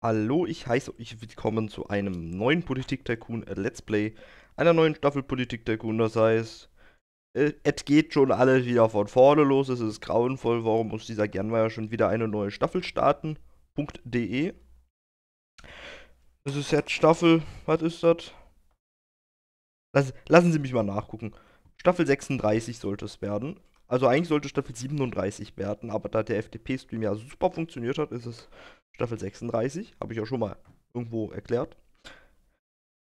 Hallo, ich heiße euch willkommen zu einem neuen Politik Tycoon äh, Let's Play, einer neuen Staffel Politik Tycoon. Das heißt, äh, es geht schon alles wieder von vorne los. Es ist grauenvoll. Warum muss dieser Gernmeier schon wieder eine neue Staffel starten? .de Das ist jetzt Staffel. Was ist das? Lass, lassen Sie mich mal nachgucken. Staffel 36 sollte es werden. Also eigentlich sollte Staffel 37 werden, aber da der FDP-Stream ja super funktioniert hat, ist es Staffel 36, habe ich ja schon mal irgendwo erklärt.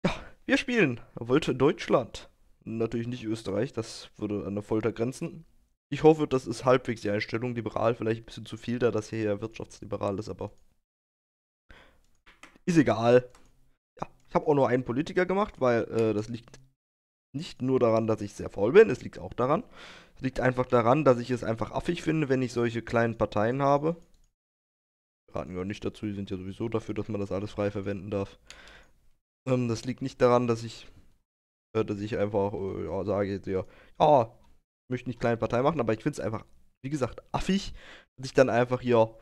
Ja, wir spielen Wollte Deutschland. Natürlich nicht Österreich, das würde an der Folter grenzen. Ich hoffe, das ist halbwegs die Einstellung. Liberal vielleicht ein bisschen zu viel, da das hier ja wirtschaftsliberal ist, aber ist egal. Ja, ich habe auch nur einen Politiker gemacht, weil äh, das liegt nicht nur daran, dass ich sehr faul bin, es liegt auch daran. Es liegt einfach daran, dass ich es einfach affig finde, wenn ich solche kleinen Parteien habe raten wir auch nicht dazu. Die sind ja sowieso dafür, dass man das alles frei verwenden darf. Ähm, das liegt nicht daran, dass ich, äh, dass ich einfach äh, ja, sage, jetzt, ja, ja, ich möchte nicht kleine Partei machen, aber ich finde es einfach, wie gesagt, affig, dass ich dann einfach hier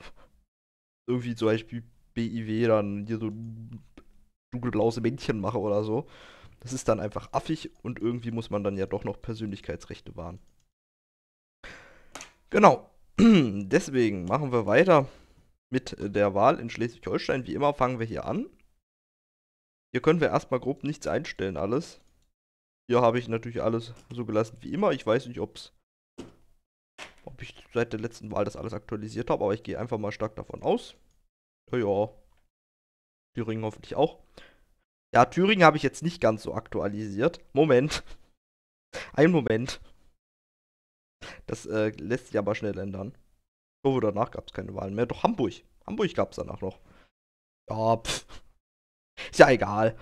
irgendwie zum Beispiel BIW dann hier so dunkelblaue Männchen mache oder so. Das ist dann einfach affig und irgendwie muss man dann ja doch noch Persönlichkeitsrechte wahren. Genau. Deswegen machen wir weiter mit der Wahl in Schleswig-Holstein. Wie immer fangen wir hier an. Hier können wir erstmal grob nichts einstellen, alles. Hier habe ich natürlich alles so gelassen wie immer. Ich weiß nicht, ob's, ob ich seit der letzten Wahl das alles aktualisiert habe, aber ich gehe einfach mal stark davon aus. Ja, ja. Thüringen hoffentlich auch. Ja, Thüringen habe ich jetzt nicht ganz so aktualisiert. Moment. Ein Moment. Das äh, lässt sich aber schnell ändern. Oh, danach gab es keine Wahlen mehr. Doch Hamburg. Hamburg gab es danach noch. Ja, pff. Ist ja egal.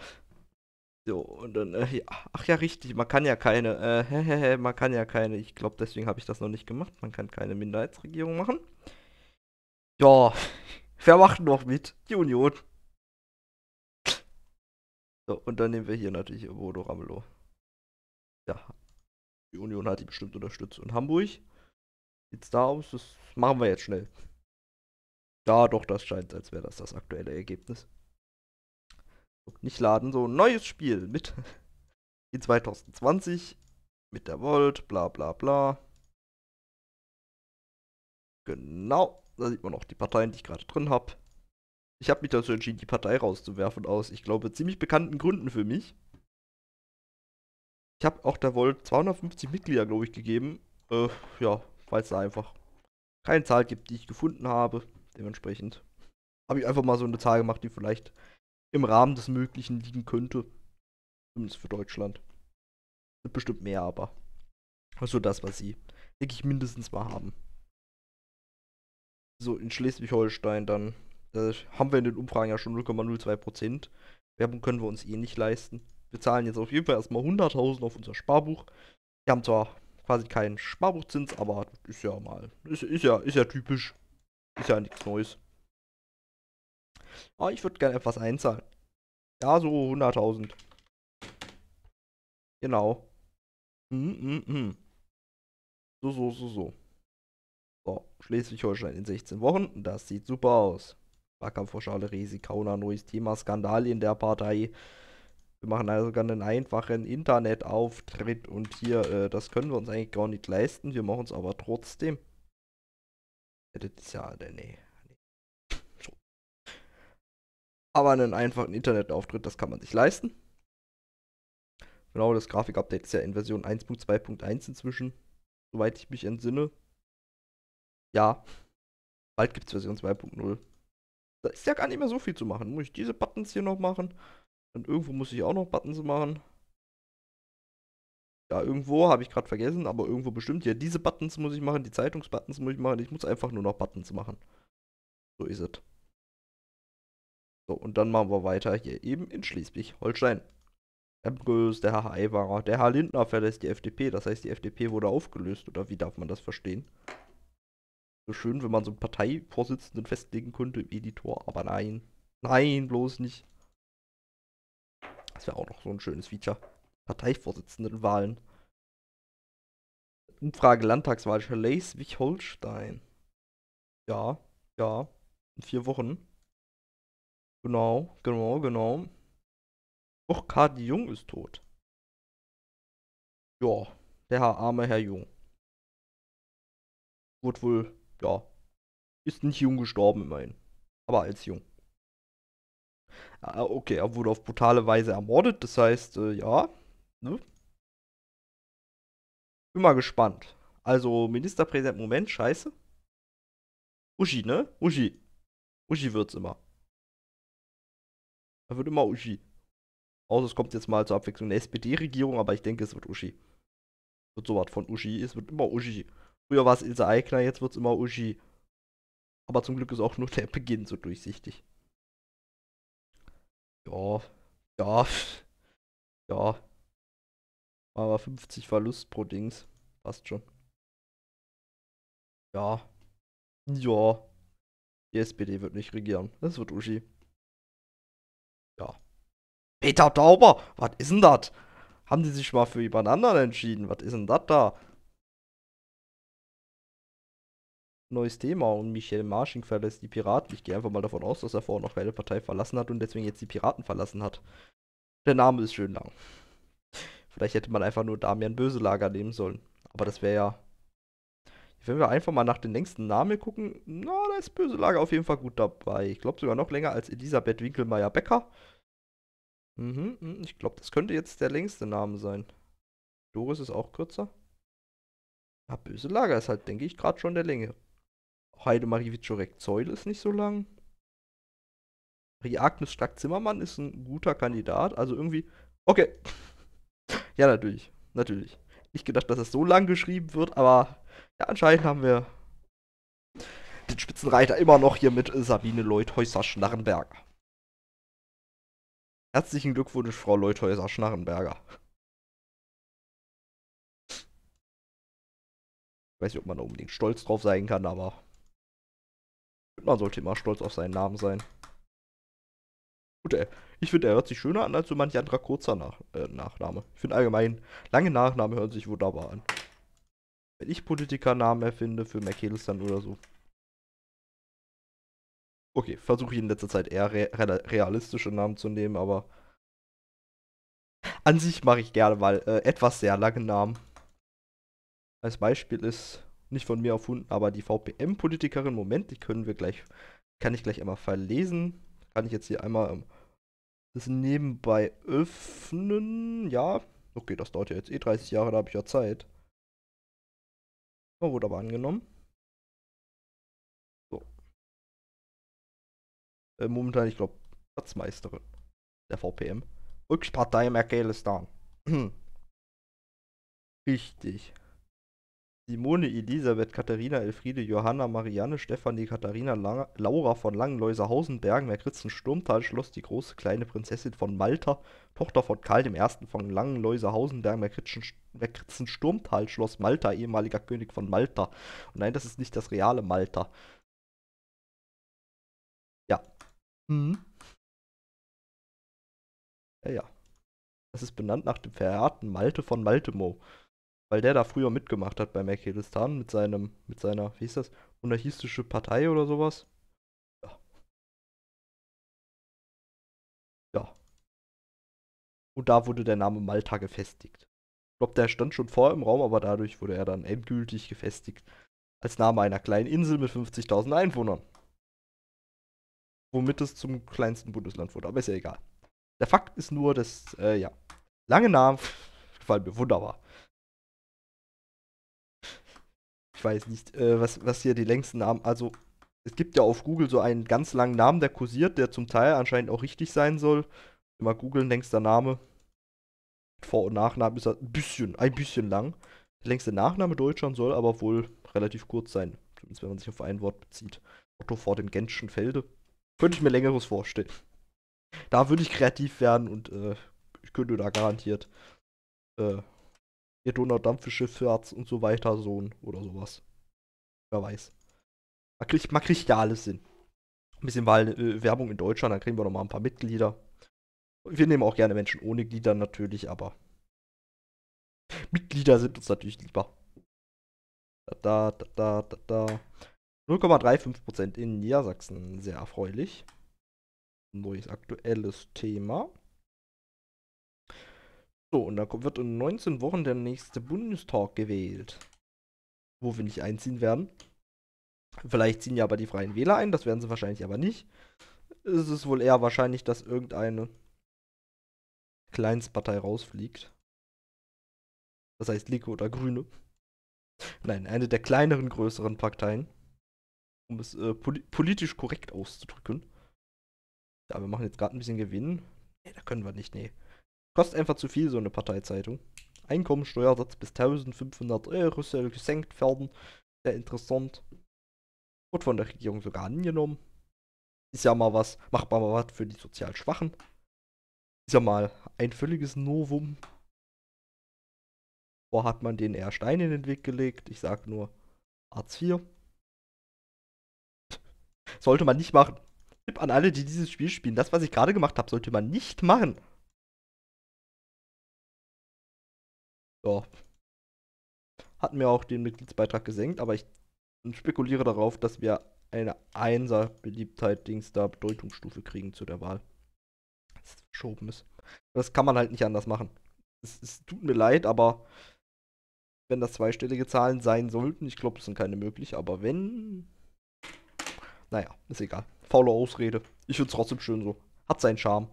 So, und dann, äh, ja. ach ja, richtig, man kann ja keine, äh, hehehe, man kann ja keine, ich glaube, deswegen habe ich das noch nicht gemacht, man kann keine Minderheitsregierung machen. Ja, wer macht noch mit? Die Union. So, und dann nehmen wir hier natürlich Bodo Ramelow. Ja, die Union hat die bestimmt unterstützt. Und Hamburg? sieht's da aus? Das machen wir jetzt schnell. Ja, doch, das scheint, als wäre das das aktuelle Ergebnis. Nicht laden, so ein neues Spiel mit in 2020 mit der Volt, bla bla bla. Genau, da sieht man auch die Parteien, die ich gerade drin habe. Ich habe mich dazu entschieden, die Partei rauszuwerfen aus, ich glaube, ziemlich bekannten Gründen für mich. Ich habe auch der Volt 250 Mitglieder, glaube ich, gegeben. Äh, ja, Falls da einfach keine Zahl gibt, die ich gefunden habe. Dementsprechend habe ich einfach mal so eine Zahl gemacht, die vielleicht im Rahmen des Möglichen liegen könnte. Zumindest für Deutschland. Sind bestimmt mehr, aber. So das, was sie, denke ich, mindestens mal haben. So, in Schleswig-Holstein dann. Da haben wir in den Umfragen ja schon 0,02%. Werbung können wir uns eh nicht leisten. Wir zahlen jetzt auf jeden Fall erstmal 100.000 auf unser Sparbuch. Wir haben zwar quasi keinen Sparbuchzins, aber ist ja mal, ist, ist ja, ist ja typisch. Ist ja nichts Neues. Aber ah, ich würde gerne etwas einzahlen. Ja, so 100.000. Genau. Mm, mm, mm. So, so, so, so. So, Schleswig-Holstein in 16 Wochen. Das sieht super aus. Wahlkampfvorschale Resi Kauna, neues Thema, Skandal in der Partei. Wir machen also gar einen einfachen Internetauftritt und hier, äh, das können wir uns eigentlich gar nicht leisten. Wir machen es aber trotzdem. Das ist ja, äh, nee. Aber einen einfachen Internetauftritt, das kann man sich leisten. Genau, das Grafikupdate ist ja in Version 1.2.1 inzwischen, soweit ich mich entsinne. Ja, bald gibt es Version 2.0. Da ist ja gar nicht mehr so viel zu machen. Muss ich diese Buttons hier noch machen? Und irgendwo muss ich auch noch Buttons machen. Ja, irgendwo habe ich gerade vergessen, aber irgendwo bestimmt. Ja, diese Buttons muss ich machen, die Zeitungsbuttons muss ich machen. Ich muss einfach nur noch Buttons machen. So ist es. So, und dann machen wir weiter hier eben in Schleswig-Holstein. Herr Brös, der Herr Aiwanger, der Herr Lindner verlässt die FDP. Das heißt, die FDP wurde aufgelöst, oder wie darf man das verstehen? So schön, wenn man so einen Parteivorsitzenden festlegen könnte im Editor, aber nein. Nein, bloß nicht. Das wäre auch noch so ein schönes Feature. Parteivorsitzendenwahlen. Umfrage Landtagswahl Schleswig-Holstein. Ja, ja. In vier Wochen. Genau, genau, genau. Och, Kadi Jung ist tot. Ja, der arme Herr Jung. Wurde wohl, ja. Ist nicht jung gestorben immerhin. Aber als jung. Ah, okay, er wurde auf brutale Weise ermordet, das heißt, äh, ja. Ne? Bin mal gespannt. Also, Ministerpräsident, Moment, scheiße. Uschi, ne? Uschi. Uschi wird's immer. Er wird immer Uschi. Außer es kommt jetzt mal zur Abwechslung eine SPD-Regierung, aber ich denke, es wird Uschi. Wird sowas von Uschi. Es wird immer Uschi. Früher war es Ilse Aigner, jetzt wird's immer Uschi. Aber zum Glück ist auch nur der Beginn so durchsichtig. Ja, ja, ja. Aber 50 Verlust pro Dings. Passt schon. Ja. Ja. Die SPD wird nicht regieren. Das wird Uschi. Ja. Peter Tauber, was ist denn das? Haben die sich mal für jemand anderen entschieden? Was ist denn das da? neues Thema und Michael Marsching verlässt die Piraten. Ich gehe einfach mal davon aus, dass er vorher noch keine Partei verlassen hat und deswegen jetzt die Piraten verlassen hat. Der Name ist schön lang. Vielleicht hätte man einfach nur Damian Böselager nehmen sollen. Aber das wäre ja. Wenn wir einfach mal nach den längsten Namen gucken, na, da ist Böselager auf jeden Fall gut dabei. Ich glaube sogar noch länger als Elisabeth Winkelmeier-Becker. Mhm, mhm ich glaube, das könnte jetzt der längste Name sein. Doris ist auch kürzer. Ja, Böselager ist halt, denke ich, gerade schon der längere. Heidemarie Wiczorek Zeul ist nicht so lang. Marie Agnes Strack-Zimmermann ist ein guter Kandidat. Also irgendwie. Okay. ja, natürlich. Natürlich. Nicht gedacht, dass das so lang geschrieben wird, aber ja, anscheinend haben wir den Spitzenreiter immer noch hier mit Sabine Leuthäuser-Schnarrenberger. Herzlichen Glückwunsch, Frau Leuthäuser-Schnarrenberger. Ich weiß nicht, ob man da unbedingt stolz drauf sein kann, aber man sollte immer stolz auf seinen Namen sein. Gut, ey. Äh, ich finde, er hört sich schöner an als so manch anderer kurzer Nach äh, Nachname. Ich finde allgemein, lange Nachnamen hören sich wunderbar an. Wenn ich Politikernamen erfinde für McKellistan oder so. Okay, versuche ich in letzter Zeit eher re realistische Namen zu nehmen, aber an sich mache ich gerne mal äh, etwas sehr lange Namen. Als Beispiel ist nicht von mir erfunden, aber die VPM-Politikerin, Moment, die können wir gleich, kann ich gleich einmal verlesen. Kann ich jetzt hier einmal ähm, das nebenbei öffnen? Ja. Okay, das dauert ja jetzt eh 30 Jahre, da habe ich ja Zeit. Oh, wurde aber angenommen. So. Äh, momentan, ich glaube, Platzmeisterin der VPM. Rückspartei Volkspartei Merkelistan. Richtig. Simone, Elisabeth, Katharina, Elfriede, Johanna, Marianne, Stefanie, Katharina, La Laura von Langenläuser, Hausenbergen, Merkritzen, Sturmtal, Schloss, die große kleine Prinzessin von Malta, Tochter von Karl I. von Langenläuser, Hausenbergen, Merkritzen, Merkritzen, Sturmtal, Schloss Malta, ehemaliger König von Malta. Und nein, das ist nicht das reale Malta. Ja. Mhm. Ja, ja. Das ist benannt nach dem verehrten Malte von Maltemo weil der da früher mitgemacht hat bei Merkistan mit seinem, mit seiner, wie hieß das, monarchistische Partei oder sowas. Ja. Ja. Und da wurde der Name Malta gefestigt. Ich glaube, der stand schon vor im Raum, aber dadurch wurde er dann endgültig gefestigt. Als Name einer kleinen Insel mit 50.000 Einwohnern. Womit es zum kleinsten Bundesland wurde, aber ist ja egal. Der Fakt ist nur, dass, äh, ja, lange Namen gefallen mir wunderbar. ich weiß nicht, äh, was, was hier die längsten Namen, also es gibt ja auf Google so einen ganz langen Namen, der kursiert, der zum Teil anscheinend auch richtig sein soll. Immer googeln, längster Name. Vor- und Nachnamen ist ein bisschen, ein bisschen lang. Der längste Nachname Deutschland soll aber wohl relativ kurz sein. Zumindest wenn man sich auf ein Wort bezieht. Otto vor dem Genschen Felde. Könnte ich mir längeres vorstellen. Da würde ich kreativ werden und äh, ich könnte da garantiert äh, ihr Donaudampf für Schifffahrt und so weiter, Sohn oder sowas. Wer weiß. Man kriegt, man kriegt ja alles Sinn. Ein bisschen mal äh, Werbung in Deutschland, dann kriegen wir nochmal ein paar Mitglieder. Wir nehmen auch gerne Menschen ohne Glieder natürlich, aber Mitglieder sind uns natürlich lieber. Da, da, da, da, da. 0,35% in Niedersachsen, sehr erfreulich. Neues aktuelles Thema. So, und da wird in 19 Wochen der nächste Bundestag gewählt. Wo wir nicht einziehen werden. Vielleicht ziehen ja aber die Freien Wähler ein, das werden sie wahrscheinlich aber nicht. Es ist wohl eher wahrscheinlich, dass irgendeine Kleinstpartei rausfliegt. Das heißt Linke oder Grüne. Nein, eine der kleineren, größeren Parteien. Um es äh, poli politisch korrekt auszudrücken. Ja, wir machen jetzt gerade ein bisschen Gewinn. Nee, da können wir nicht, nee. Kostet einfach zu viel, so eine Parteizeitung. Einkommensteuersatz bis 1500 Euro soll gesenkt werden. Sehr interessant. Wird von der Regierung sogar angenommen. Ist ja mal was, macht mal was für die sozial Schwachen. Ist ja mal ein völliges Novum. Vor hat man den eher Stein in den Weg gelegt. Ich sag nur Hartz IV. sollte man nicht machen. Tipp an alle, die dieses Spiel spielen. Das, was ich gerade gemacht habe, sollte man nicht machen. ja, hatten wir auch den Mitgliedsbeitrag gesenkt, aber ich spekuliere darauf, dass wir eine einser Beliebtheit Dings da Bedeutungsstufe kriegen zu der Wahl. Das verschoben ist. Das kann man halt nicht anders machen. Es, es tut mir leid, aber wenn das zweistellige Zahlen sein sollten, ich glaube, es sind keine möglich, aber wenn. Naja, ist egal. Faule Ausrede. Ich finde es trotzdem schön so. Hat seinen Charme.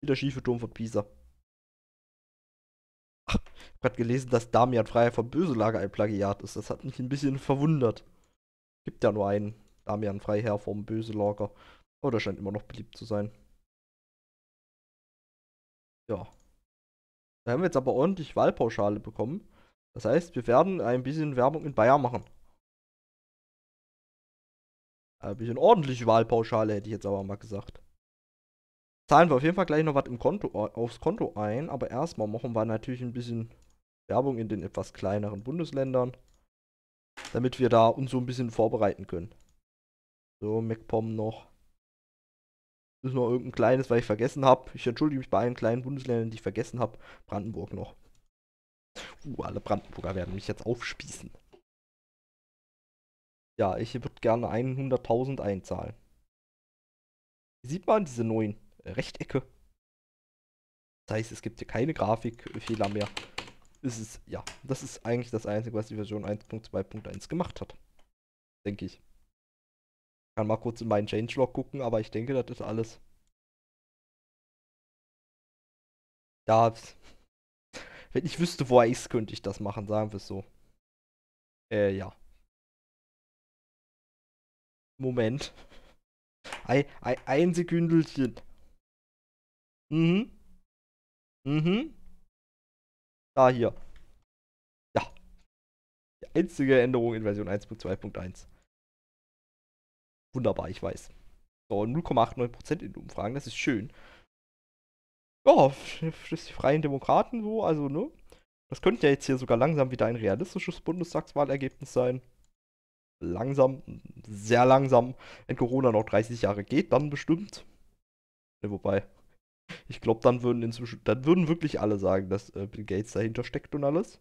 Wie der schiefe Turm von Pisa gerade gelesen, dass Damian Freier von Böselager ein Plagiat ist. Das hat mich ein bisschen verwundert. Gibt ja nur einen Damian Freiherr vom Böselager. Aber der scheint immer noch beliebt zu sein. Ja. Da haben wir jetzt aber ordentlich Wahlpauschale bekommen. Das heißt, wir werden ein bisschen Werbung in Bayern machen. Ein bisschen ordentliche Wahlpauschale hätte ich jetzt aber mal gesagt. Zahlen wir auf jeden Fall gleich noch was Konto, äh, aufs Konto ein, aber erstmal machen wir natürlich ein bisschen Werbung in den etwas kleineren Bundesländern, damit wir da uns so ein bisschen vorbereiten können. So, MacPom noch. Das ist noch irgendein kleines, weil ich vergessen habe. Ich entschuldige mich bei allen kleinen Bundesländern, die ich vergessen habe. Brandenburg noch. Uh, alle Brandenburger werden mich jetzt aufspießen. Ja, ich würde gerne 100.000 einzahlen. Hier sieht man diese neuen Rechtecke. Das heißt, es gibt hier keine Grafikfehler mehr ist es, ja, das ist eigentlich das Einzige, was die Version 1.2.1 gemacht hat. Denke ich. Ich kann mal kurz in meinen Changelog gucken, aber ich denke, das ist alles. Ja, wenn ich wüsste, wo er ist, könnte ich das machen, sagen wir es so. Äh, ja. Moment. Ein, ein, ein Sekündelchen. Mhm. Mhm. Da hier. Ja. Die einzige Änderung in Version 1.2.1. Wunderbar, ich weiß. So, 0,89% in Umfragen, das ist schön. Ja, für die Freien Demokraten so, also, ne? Das könnte ja jetzt hier sogar langsam wieder ein realistisches Bundestagswahlergebnis sein. Langsam, sehr langsam. Wenn Corona noch 30 Jahre geht, dann bestimmt. Ne, wobei, ich glaube, dann würden inzwischen, dann würden wirklich alle sagen, dass äh, Bill Gates dahinter steckt und alles.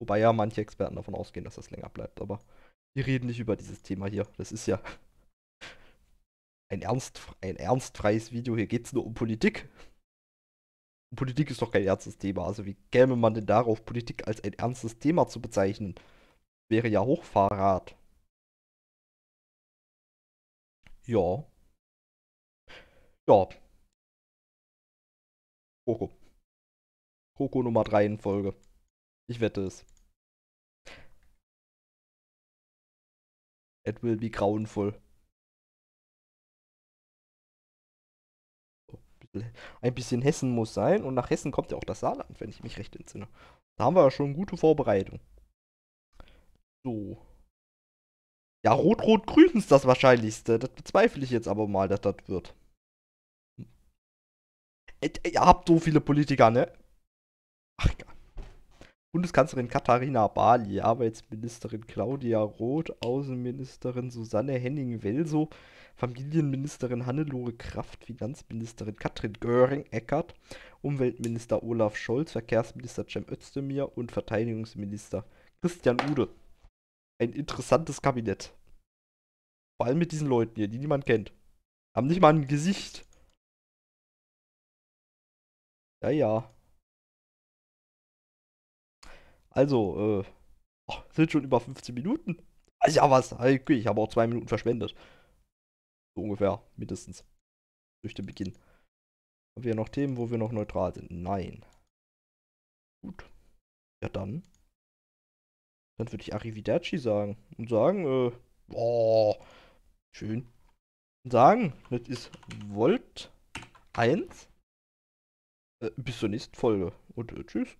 Wobei ja manche Experten davon ausgehen, dass das länger bleibt, aber wir reden nicht über dieses Thema hier. Das ist ja ein, ernst, ein ernstfreies Video. Hier geht es nur um Politik. Und Politik ist doch kein ernstes Thema. Also wie käme man denn darauf, Politik als ein ernstes Thema zu bezeichnen? Wäre ja Hochfahrrad. Ja. Ja. Coco. Coco Nummer 3 in Folge. Ich wette es. It will be grauenvoll. Ein bisschen Hessen muss sein und nach Hessen kommt ja auch das Saarland, wenn ich mich recht entsinne. Da haben wir ja schon gute Vorbereitung. So. Ja, Rot-Rot-Grün ist das Wahrscheinlichste. Das bezweifle ich jetzt aber mal, dass das wird ihr habt so viele Politiker, ne? Ach, egal. Bundeskanzlerin Katharina Barley, Arbeitsministerin Claudia Roth, Außenministerin Susanne Henning-Welsow, Familienministerin Hannelore Kraft, Finanzministerin Katrin Göring-Eckert, Umweltminister Olaf Scholz, Verkehrsminister Cem Özdemir und Verteidigungsminister Christian Ude. Ein interessantes Kabinett. Vor allem mit diesen Leuten hier, die niemand kennt. Haben nicht mal ein Gesicht. Ja, ja. Also, äh, oh, sind schon über 15 Minuten. Also ja, was? Okay, ich habe auch zwei Minuten verschwendet. So ungefähr, mindestens. Durch den Beginn. Haben wir noch Themen, wo wir noch neutral sind? Nein. Gut. Ja, dann. Dann würde ich Arrivederci sagen. Und sagen, äh, boah, schön. Und sagen, das ist Volt 1. Äh, bis zur nächsten Folge und äh, tschüss.